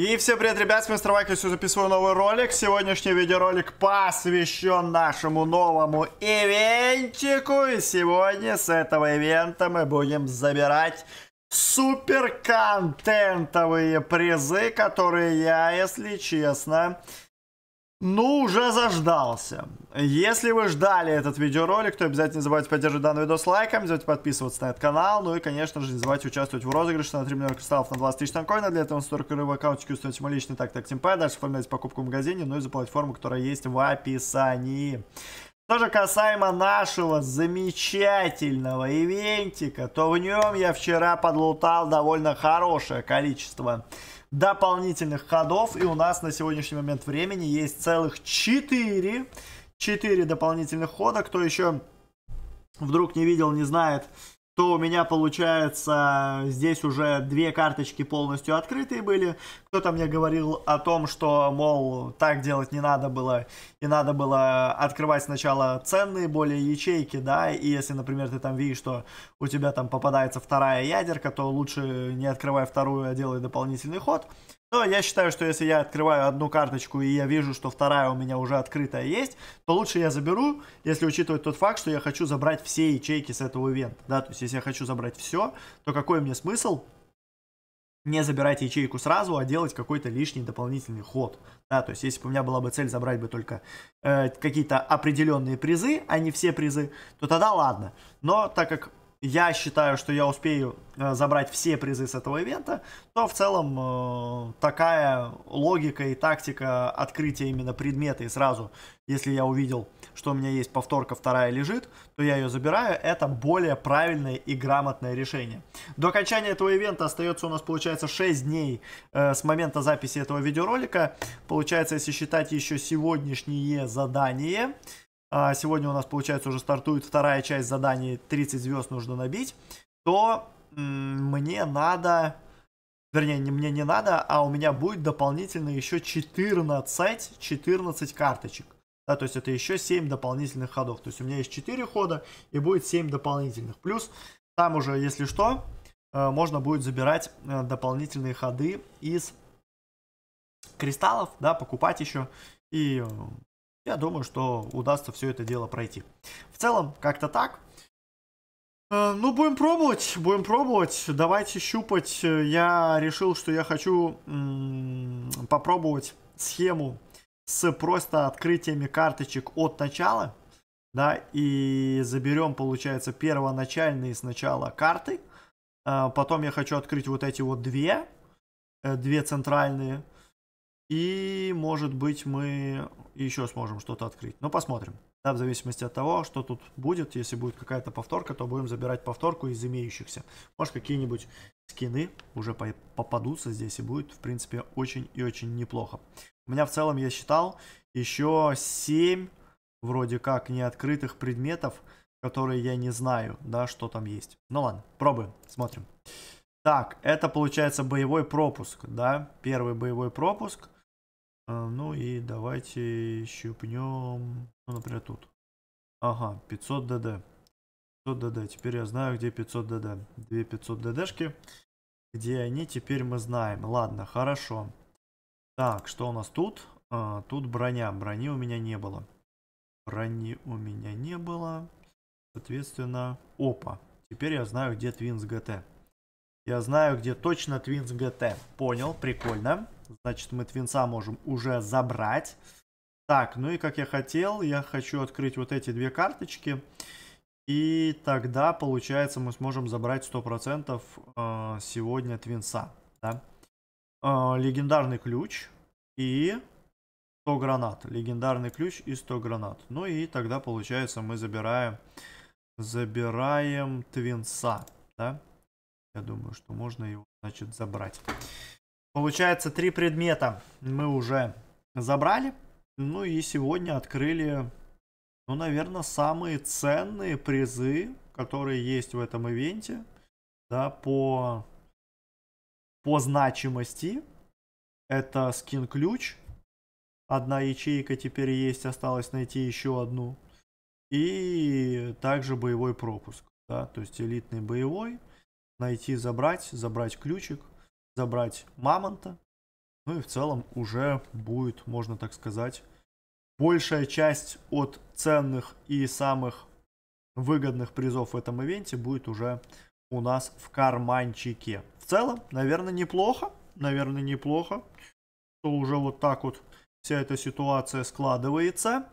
И всем привет, ребят, с Мистер Вайк, все записываю новый ролик. Сегодняшний видеоролик посвящен нашему новому ивентику. И сегодня с этого ивента мы будем забирать суперконтентовые призы, которые я, если честно, ну, уже заждался. Если вы ждали этот видеоролик, то обязательно не забывайте поддерживать данный видос лайком, не забывайте подписываться на этот канал, ну и, конечно же, не забывайте участвовать в розыгрыше на 3 миллиона кристаллов на 20 тысяч танкоина. Для этого столько в аккаунтике установите мой личный так так темпай, дальше оформляйте покупку в магазине, ну и за платформу, которая есть в описании. Что же касаемо нашего замечательного ивентика, то в нем я вчера подлутал довольно хорошее количество дополнительных ходов. И у нас на сегодняшний момент времени есть целых 4, 4 дополнительных хода. Кто еще вдруг не видел, не знает, то у меня получается здесь уже две карточки полностью открытые были. Кто-то мне говорил о том, что, мол, так делать не надо было, и надо было открывать сначала ценные более ячейки, да, и если, например, ты там видишь, что у тебя там попадается вторая ядерка, то лучше не открывай вторую, а делай дополнительный ход. Но я считаю, что если я открываю одну карточку и я вижу, что вторая у меня уже открытая есть, то лучше я заберу, если учитывать тот факт, что я хочу забрать все ячейки с этого ивента. Да, то есть если я хочу забрать все, то какой мне смысл не забирать ячейку сразу, а делать какой-то лишний дополнительный ход. Да, то есть, если бы у меня была бы цель забрать бы только э, какие-то определенные призы, а не все призы, то тогда ладно. Но так как я считаю, что я успею э, забрать все призы с этого ивента, то в целом э, такая логика и тактика открытия именно предмета и сразу, если я увидел, что у меня есть повторка, вторая лежит, то я ее забираю, это более правильное и грамотное решение. До окончания этого ивента остается у нас, получается, 6 дней э, с момента записи этого видеоролика. Получается, если считать еще сегодняшнее задание, а сегодня у нас, получается, уже стартует вторая часть заданий 30 звезд нужно набить, то мне надо... Вернее, не, мне не надо, а у меня будет дополнительно еще 14, 14 карточек. Да, то есть это еще 7 дополнительных ходов. То есть у меня есть 4 хода и будет 7 дополнительных. Плюс там уже, если что, э, можно будет забирать э, дополнительные ходы из кристаллов, да, покупать еще и э, я думаю, что удастся все это дело пройти. В целом, как-то так. Э, ну, будем пробовать, будем пробовать. Давайте щупать. Я решил, что я хочу попробовать схему с просто открытиями карточек от начала. Да, и заберем, получается, первоначальные сначала карты. Э, потом я хочу открыть вот эти вот две, э, две центральные. И, может быть, мы еще сможем что-то открыть. Но посмотрим. Да, в зависимости от того, что тут будет. Если будет какая-то повторка, то будем забирать повторку из имеющихся. Может, какие-нибудь скины уже попадутся здесь и будет, в принципе, очень и очень неплохо. У меня в целом, я считал, еще 7 вроде как неоткрытых предметов, которые я не знаю, да, что там есть. Ну ладно, пробуем, смотрим. Так, это получается боевой пропуск, да, первый боевой пропуск – а, ну и давайте щупнем, ну, например, тут. Ага, 500 ДД. 500 ДД. Теперь я знаю, где 500 ДД. Две 500 ДДшки. Где они, теперь мы знаем. Ладно, хорошо. Так, что у нас тут? А, тут броня. Брони у меня не было. Брони у меня не было. Соответственно, опа. Теперь я знаю, где твинс GT. Я знаю, где точно твинс GT. Понял, прикольно. Значит, мы твинца можем уже забрать. Так, ну и как я хотел, я хочу открыть вот эти две карточки. И тогда, получается, мы сможем забрать 100% э, сегодня твинса. Да? Э, легендарный ключ и 100 гранат. Легендарный ключ и 100 гранат. Ну и тогда, получается, мы забираем, забираем твинса. Да? Я думаю, что можно его, значит, забрать. Получается, три предмета мы уже забрали. Ну и сегодня открыли, ну, наверное, самые ценные призы, которые есть в этом ивенте. Да, по, по значимости. Это скин-ключ. Одна ячейка теперь есть, осталось найти еще одну. И также боевой пропуск. Да, то есть элитный боевой. Найти, забрать, забрать ключик забрать мамонта. Ну и в целом уже будет, можно так сказать, большая часть от ценных и самых выгодных призов в этом ивенте будет уже у нас в карманчике. В целом, наверное, неплохо. Наверное, неплохо. Что уже вот так вот вся эта ситуация складывается.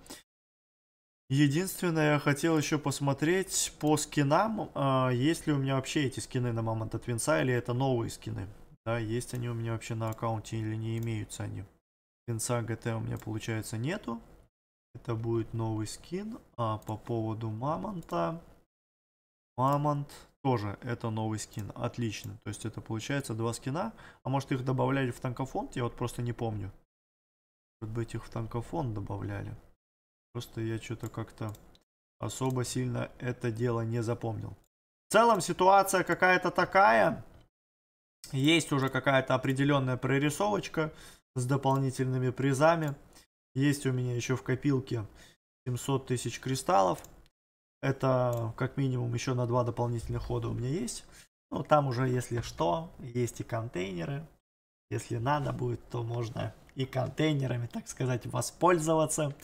Единственное, я хотел еще посмотреть по скинам, э, есть ли у меня вообще эти скины на Мамонта Твинса или это новые скины. Да, есть они у меня вообще на аккаунте или не имеются они. Пинца ГТ у меня получается нету. Это будет новый скин. А по поводу Мамонта... Мамонт тоже это новый скин. Отлично. То есть это получается два скина. А может их добавляли в танкофонд? Я вот просто не помню. Может быть их в танкофонд добавляли. Просто я что-то как-то особо сильно это дело не запомнил. В целом ситуация какая-то такая. Есть уже какая-то определенная прорисовочка с дополнительными призами. Есть у меня еще в копилке 700 тысяч кристаллов. Это как минимум еще на два дополнительных хода у меня есть. Ну, там уже, если что, есть и контейнеры. Если надо будет, то можно и контейнерами, так сказать, воспользоваться.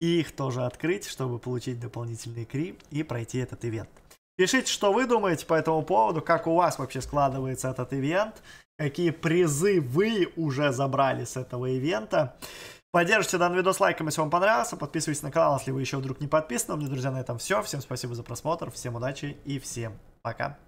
И их тоже открыть, чтобы получить дополнительные кри и пройти этот ивент. Пишите, что вы думаете по этому поводу, как у вас вообще складывается этот ивент, какие призы вы уже забрали с этого ивента. Поддержите данный видос лайком, если вам понравился. Подписывайтесь на канал, если вы еще вдруг не подписаны. У меня, друзья, на этом все. Всем спасибо за просмотр, всем удачи и всем пока.